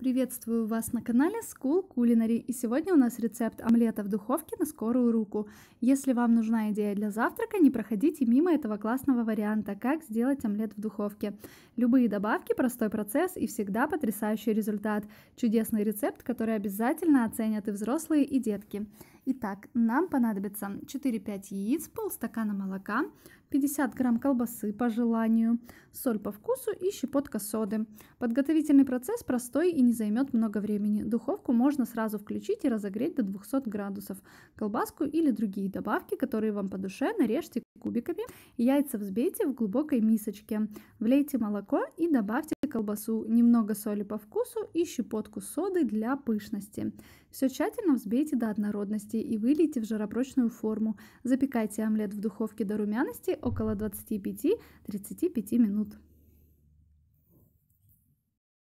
Приветствую вас на канале School Culinary и сегодня у нас рецепт омлета в духовке на скорую руку. Если вам нужна идея для завтрака, не проходите мимо этого классного варианта, как сделать омлет в духовке. Любые добавки, простой процесс и всегда потрясающий результат. Чудесный рецепт, который обязательно оценят и взрослые, и детки. Итак, нам понадобится 4-5 яиц, полстакана молока, 50 грамм колбасы по желанию, соль по вкусу и щепотка соды. Подготовительный процесс простой и не займет много времени. Духовку можно сразу включить и разогреть до 200 градусов. Колбаску или другие добавки, которые вам по душе, нарежьте кубиками. Яйца взбейте в глубокой мисочке. Влейте молоко и добавьте колбасу, немного соли по вкусу и щепотку соды для пышности. Все тщательно взбейте до однородности и вылейте в жаропрочную форму. Запекайте омлет в духовке до румяности около 25-35 минут.